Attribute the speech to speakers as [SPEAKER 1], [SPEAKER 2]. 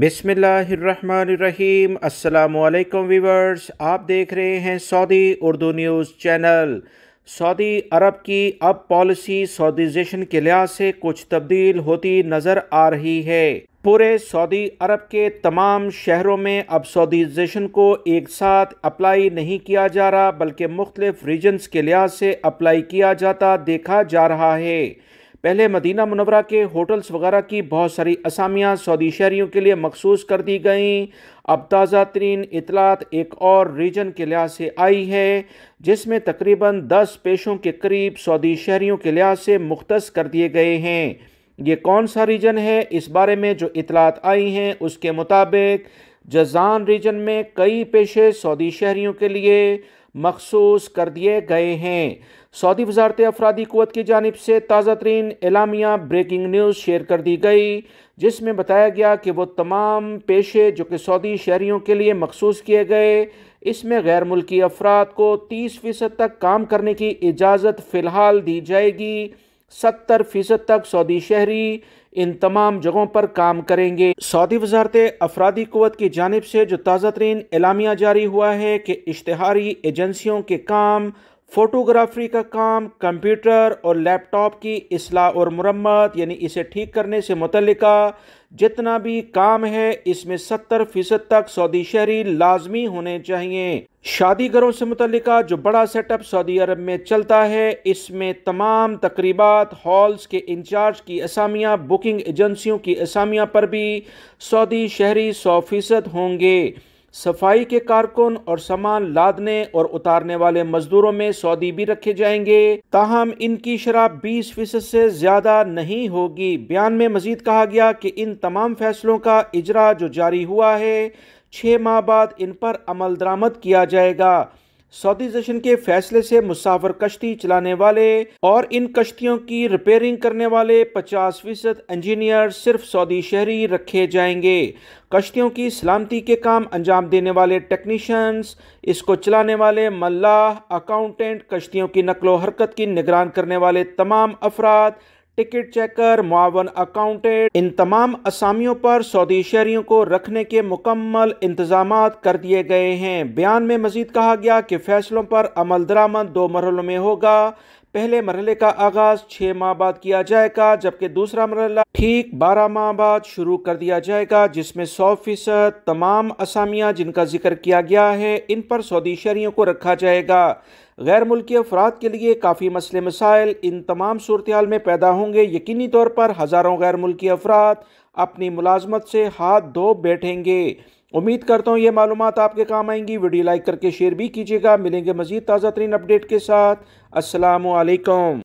[SPEAKER 1] बिसमीम अल्लाम वीवर्स आप देख रहे हैं Saudi Urdu news channel Saudi Arab की अब पॉलिसी सऊदीजेशन के लिहाज से कुछ तब्दील होती नज़र आ रही है पूरे सऊदी अरब के तमाम शहरों में अब सऊदीजेशन को एक साथ अप्लाई नहीं किया जा रहा बल्कि मुख्तलिफ रीजन्स के लिहाज से अप्लाई किया जाता देखा जा रहा है पहले मदीना मुनवरा के होटल्स वगैरह की बहुत सारी असामियाँ सऊदी शहरीों के लिए मखसूस कर दी गईं अब ताज़ा तरीन इतलात एक और रीजन के लिहाज से आई है जिसमें तकरीबन दस पेशों के करीब सऊदी शहरीों के लिहाज से मुख्त कर दिए गए हैं ये कौन सा रीजन है इस बारे में जो इतलात आई हैं उसके मुताबिक जजान रीजन में कई पेशे सऊदी शहरीों के लिए मखसूस कर दिए गए हैं सऊदी वजारत अफराधी क़वत की जानब से ताज़ा तरीन एलामिया ब्रेकिंग न्यूज़ शेयर कर दी गई जिसमें बताया गया कि वो तमाम पेशे जो कि सऊदी शहरीों के लिए मखसूस किए गए इसमें गैर मुल्की अफराद को तीस फ़ीसद तक काम करने की इजाज़त फ़िलहाल दी जाएगी सत्तर फीसद तक सऊदी शहरी इन तमाम जगहों पर काम करेंगे सऊदी वजारत अफराधी कुत की जानब से जो ताज़ा तरीन एलामिया जारी हुआ है कि इश्तहारी एजेंसियों के काम फोटोग्राफी का काम कंप्यूटर और लैपटॉप की असलाह और मरम्मत यानी इसे ठीक करने से मुतल जितना भी काम है इसमें सत्तर फीसद तक सऊदी शहरी लाजमी होने चाहिए शादी घरों से मुतल जो बड़ा सेटअप सऊदी अरब में चलता है इसमें तमाम तकरीबात हॉल्स के इंचार्ज की असामियाँ बुकिंग एजेंसियों की असामिया पर भी सऊदी शहरी सौ फीसद होंगे सफाई के कारकुन और सामान लादने और उतारने वाले मजदूरों में सऊदी भी रखे जाएंगे ताहम इनकी शराब बीस फीसद से ज्यादा नहीं होगी बयान में मजीद कहा गया कि इन तमाम फैसलों का इजरा जो जारी हुआ है छः माह बाद इन पर अमल दरामद किया जाएगा सऊदी जशन के फैसले से मुसाफर कश्ती चलाने वाले और इन कश्तियों की रिपेयरिंग करने वाले 50 फीसद इंजीनियर सिर्फ सऊदी शहरी रखे जाएंगे कश्तियों की सलामती के काम अंजाम देने वाले टेक्नीशियंस इसको चलाने वाले मल्लाह अकाउंटेंट कश्तियों की नकलो हरकत की निगरान करने वाले तमाम अफराद टिकट चेकर मुआवन अकाउंटेंट इन तमाम असामियों पर सऊदी शहरियों को रखने के मुकम्मल इंतजाम कर दिए गए हैं बयान में मजीद कहा गया कि फैसलों पर अमल दरामद दो मरहलों में होगा पहले मरहले का आगाज छः माह बाद किया जाएगा जबकि दूसरा मरहला ठीक बारह माह बाद शुरू कर दिया जाएगा जिसमें सौ फीसद तमाम असामियाँ जिनका जिक्र किया गया है इन पर सऊदी शहरियों को रखा जाएगा गैर मुल्की अफराद के लिए काफ़ी मसले मसाइल इन तमाम सूरत में पैदा होंगे यकीनी तौर पर हज़ारों गैर मुल्की अफराद अपनी मुलाजमत से हाथ धो बैठेंगे उम्मीद करता हूँ ये मालूम आपके काम आएंगी वीडियो लाइक करके शेयर भी कीजिएगा मिलेंगे मजीद ताज़ा तरीन अपडेट के साथ असलकम